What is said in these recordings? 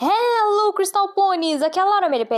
Hello, Crystal Ponies! Aqui é a Laura Amélia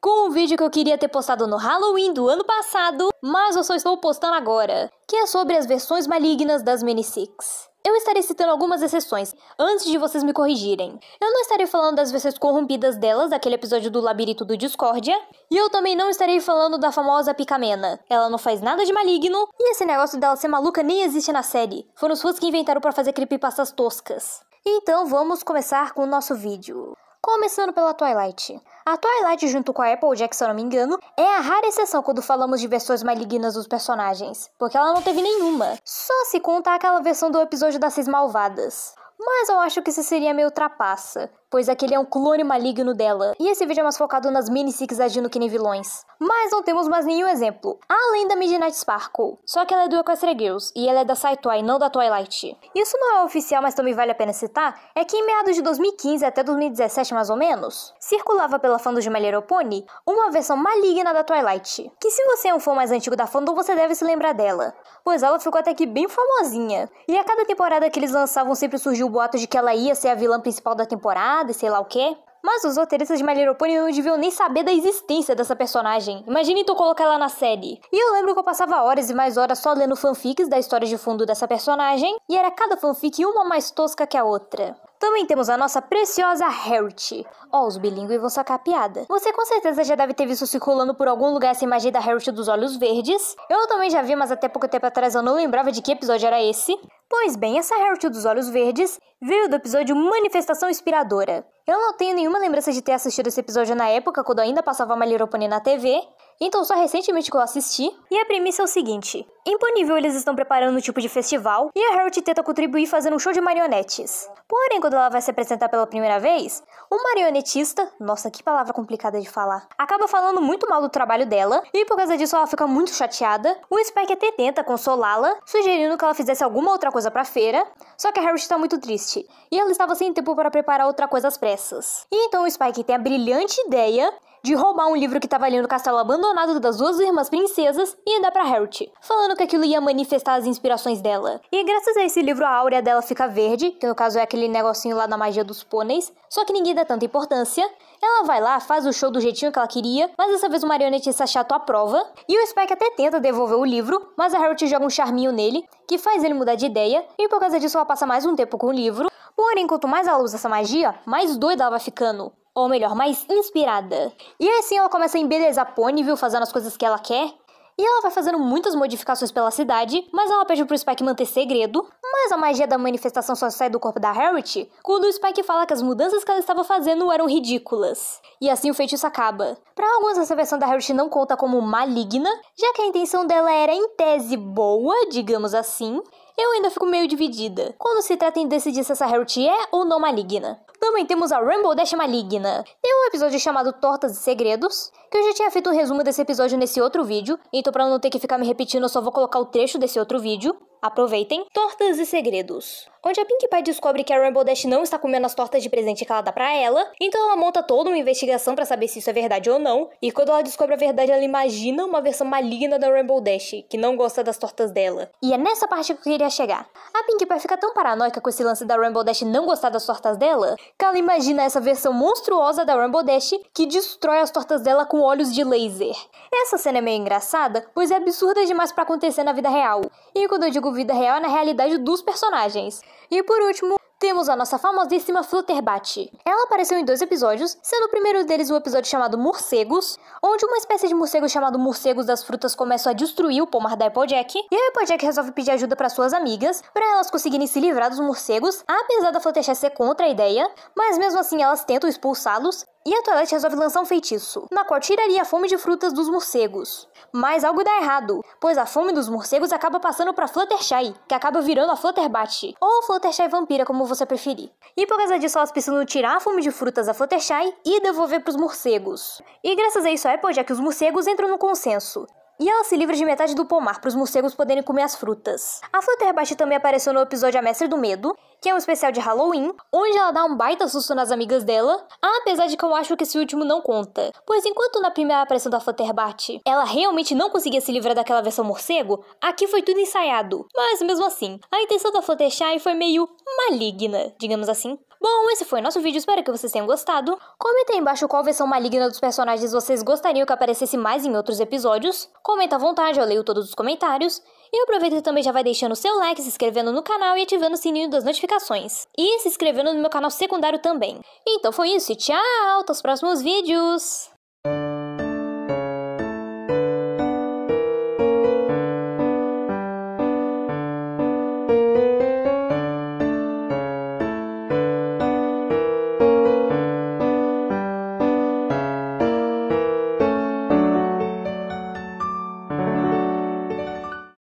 com um vídeo que eu queria ter postado no Halloween do ano passado, mas eu só estou postando agora, que é sobre as versões malignas das Mini Six. Eu estarei citando algumas exceções, antes de vocês me corrigirem. Eu não estarei falando das versões corrompidas delas, daquele episódio do Labirinto do Discórdia, e eu também não estarei falando da famosa Picamena. Ela não faz nada de maligno, e esse negócio dela ser maluca nem existe na série. Foram os fãs que inventaram para fazer creepypastas toscas. Então vamos começar com o nosso vídeo. Começando pela Twilight. A Twilight, junto com a Apple Jack, se eu não me engano, é a rara exceção quando falamos de versões malignas dos personagens, porque ela não teve nenhuma. Só se contar aquela versão do episódio das Seis Malvadas. Mas eu acho que isso seria meio trapaça, pois aquele é um clone maligno dela. E esse vídeo é mais focado nas mini Six agindo que nem vilões. Mas não temos mais nenhum exemplo, além da Midnight Sparkle. Só que ela é do Equestria Girls, e ela é da Saitoi, não da Twilight. Isso não é oficial, mas também vale a pena citar, é que em meados de 2015 até 2017 mais ou menos, circulava pela fandom de My Little Pony uma versão maligna da Twilight. Que se você é um fã mais antigo da fandom, você deve se lembrar dela. Pois ela ficou até que bem famosinha. E a cada temporada que eles lançavam sempre surgiu o boato de que ela ia ser a vilã principal da temporada, namorada e sei lá o quê. Mas os roteiristas de My Little Pony não deviam nem saber da existência dessa personagem. Imagina então colocar ela na série. E eu lembro que eu passava horas e mais horas só lendo fanfics da história de fundo dessa personagem, e era cada fanfic uma mais tosca que a outra. Também temos a nossa preciosa Harriet. Ó, oh, os bilíngues vão sacar a piada. Você com certeza já deve ter visto circulando por algum lugar essa imagem da Harriet dos olhos verdes. Eu também já vi, mas até pouco tempo atrás eu não lembrava de que episódio era esse. Pois bem, essa Harold dos Olhos Verdes veio do episódio Manifestação Inspiradora. Eu não tenho nenhuma lembrança de ter assistido esse episódio na época, quando ainda passava My Little Pony na TV, então só recentemente que eu assisti. E a premissa é o seguinte: imponível eles estão preparando um tipo de festival e a Harold tenta contribuir fazendo um show de marionetes. Porém, quando ela vai se apresentar pela primeira vez, um marionetista, nossa que palavra complicada de falar, acaba falando muito mal do trabalho dela e por causa disso ela fica muito chateada. O Spike até tenta consolá-la, sugerindo que ela fizesse alguma outra coisa coisa pra feira, só que a Harriet está muito triste e ela estava sem tempo para preparar outra coisa às pressas. E então o Spike tem a brilhante ideia de roubar um livro que estava ali no castelo abandonado das duas irmãs princesas e dar para Harriet, falando que aquilo ia manifestar as inspirações dela. E graças a esse livro a áurea dela fica verde, que no caso é aquele negocinho lá da magia dos pôneis, só que ninguém dá tanta importância. Ela vai lá, faz o show do jeitinho que ela queria, mas dessa vez o está chato à prova. E o Spike até tenta devolver o livro, mas a Harriet joga um charminho nele, que faz ele mudar de ideia, e por causa disso ela passa mais um tempo com o livro. Porém, quanto mais ela usa essa magia, mais doida ela vai ficando. Ou melhor, mais inspirada. E assim ela começa a embelezar Ponyville, fazendo as coisas que ela quer. E ela vai fazendo muitas modificações pela cidade, mas ela pede pro Spike manter segredo. Mas a magia da manifestação só sai do corpo da Harriet quando o Spike fala que as mudanças que ela estava fazendo eram ridículas. E assim o feitiço acaba. Para alguns, essa versão da Harriet não conta como maligna, já que a intenção dela era em tese boa, digamos assim, eu ainda fico meio dividida quando se trata em decidir se essa Harriet é ou não maligna. Também temos a Rainbow Dash Maligna. Tem um episódio chamado Tortas e Segredos, que eu já tinha feito um resumo desse episódio nesse outro vídeo, então pra não ter que ficar me repetindo, eu só vou colocar o trecho desse outro vídeo. Aproveitem. Tortas e Segredos onde a Pinkie Pie descobre que a Rainbow Dash não está comendo as tortas de presente que ela dá para ela, então ela monta toda uma investigação para saber se isso é verdade ou não, e quando ela descobre a verdade, ela imagina uma versão maligna da Rainbow Dash, que não gosta das tortas dela. E é nessa parte que eu queria chegar. A Pinkie Pie fica tão paranoica com esse lance da Rainbow Dash não gostar das tortas dela, que ela imagina essa versão monstruosa da Rainbow Dash que destrói as tortas dela com olhos de laser. Essa cena é meio engraçada, pois é absurda demais para acontecer na vida real. E quando eu digo vida real, é na realidade dos personagens. E por último, temos a nossa famosíssima Flutterbat. Ela apareceu em dois episódios, sendo o primeiro deles o um episódio chamado Morcegos, onde uma espécie de morcego chamado Morcegos das Frutas começa a destruir o pomar da Applejack, e a Applejack resolve pedir ajuda para suas amigas, para elas conseguirem se livrar dos morcegos, apesar da Fluttershy ser contra a ideia, mas mesmo assim elas tentam expulsá-los, e a Toilette resolve lançar um feitiço, na qual tiraria a fome de frutas dos morcegos. Mas algo dá errado, pois a fome dos morcegos acaba passando para Fluttershy, que acaba virando a Flutterbat, ou Fluttershy vampira, como você preferir. E por causa disso, elas precisam tirar a fome de frutas da Fluttershy e devolver para os morcegos. E graças a isso, a já que os morcegos entram no consenso, e ela se livra de metade do pomar para os morcegos poderem comer as frutas. A Flutterby também apareceu no episódio A Mestre do Medo, que é um especial de Halloween, onde ela dá um baita susto nas amigas dela, apesar de que eu acho que esse último não conta. Pois enquanto na primeira aparição da Flutterbatch, ela realmente não conseguia se livrar daquela versão morcego, aqui foi tudo ensaiado. Mas mesmo assim, a intenção da Fluttershy foi meio maligna, digamos assim. Bom, esse foi o nosso vídeo, espero que vocês tenham gostado. Comenta aí embaixo qual versão maligna dos personagens vocês gostariam que aparecesse mais em outros episódios. Comenta à vontade, eu leio todos os comentários. E aproveita e também já vai deixando seu like, se inscrevendo no canal e ativando o sininho das notificações. E se inscrevendo no meu canal secundário também. Então foi isso e tchau, até os próximos vídeos!